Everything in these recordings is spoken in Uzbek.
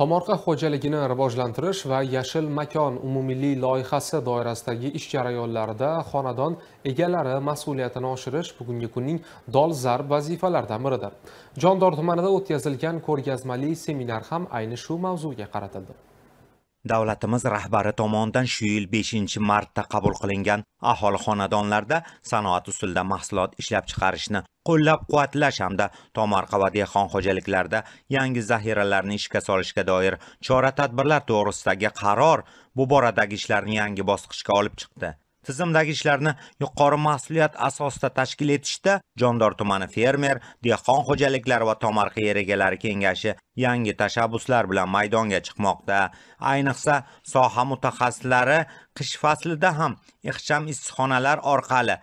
tomorqa xo'jaligini rivojlantirish va yashil makon umummilliy loyihasi doirasidagi ish jarayonlarida xonadon egalari mas'uliyatini oshirish bugungi kunning dolzarb vazifalaridan biridir jondor tumanida o'tkazilgan ko'rgazmali seminar ham ayni shu mavzuga qaratildi davlatimiz rahbari tomonidan shu yil 5-martda qabul qilingan aholi xonadonlarida sanoat usulida mahsulot ishlab chiqarishni qo'llab-quvvatlash hamda tomorqa va dehqon xo'jaliklarida yangi zaxiralarni ishga solishga doir chora-tadbirlar to'g'risidagi qaror bu boradagi ishlarni yangi bosqichga olib chiqdi. tizimdagi ishlarni yuqori mas'uliyat asosida tashkil etishda jondor tumani fermer dehqon xo'jaliklari va tomorqa yer egalari kengashi yangi tashabbuslar bilan maydonga chiqmoqda ayniqsa soha mutaxassislari qish faslida ham ixcham issiqxonalar orqali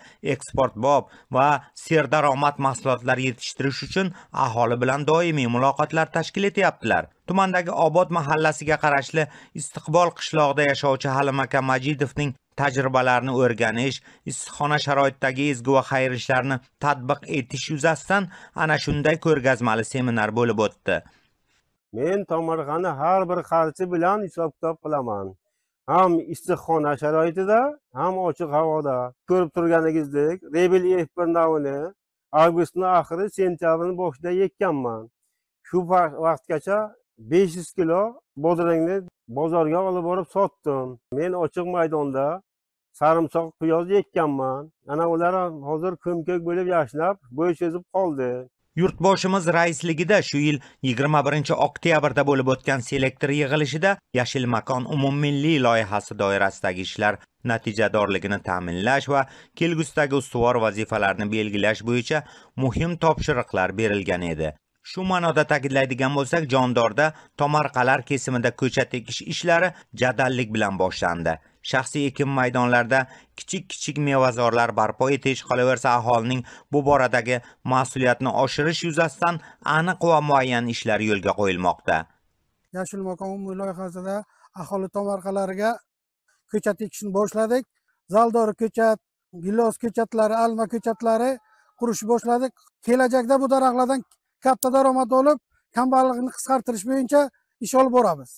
bob va serdaromad mahsulotlar yetishtirish uchun aholi bilan doimiy muloqotlar tashkil etyaptilar tumandagi obod mahallasiga qarashli istiqbol qishlog'ida yashovchi halim aka majidovning tajribalarni o'rganish issiqxona sharoitidagi ezgu va xayr ishlarni tatbiq etish yuzasidan ana shunday ko'rgazmali seminar bo'lib o'tdi men tomorqani har bir xarchi bilan hisob kitob qilaman ham issiqxona sharoitida ham ochiq havoda ko'rib turganingizdek rebel f bir navini avgustni oxiri sentyabrni boshida yekkanman shu vaqtgacha besh yuz kilo bodringni bozorga olib borib sotdim men ochiq maydonda sarimsoq piyoz ekkanman ana ular hozir ko'm bo'lib yashnab bo'y cho'zib qoldi yurtboshimiz raisligida shu yil 21 oktyabrda bo'lib o'tgan selektor yig'ilishida yashil makon umummilliy loyihasi doirasidagi ishlar natijadorligini ta'minlash va kelgusidagi ustuvor vazifalarni belgilash bo'yicha muhim topshiriqlar berilgan edi shu ma'noda ta'kidlaydigan bo'lsak jondorda tomarqalar kesimida ko'cha tekish ishlari jadallik bilan boshlandi shaxsiy ekin maydonlarida kichik kichik mevazorlar barpo etish qolaversa aholining bu boradagi mas'uliyatni oshirish yuzasidan aniq va muayyan ishlar yo'lga qo'yilmoqda yashil makon umumiy loyihasida aholi tomarqalariga ko'cha tekishni boshladik Zaldor ko'chat gilos ko'chatlari alma ko'chatlari qurish boshladik kelajakda bu daraxtlardan katta daromad olib kambag'allikni qisqartirish bo'yicha ish olib boramiz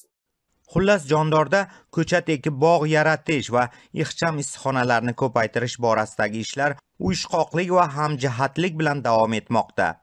xullas jondorda ko'chat ekib bog' yaratish va ixcham issiqxonalarni ko'paytirish borasidagi ishlar uyushqoqlik va hamjihatlik bilan davom etmoqda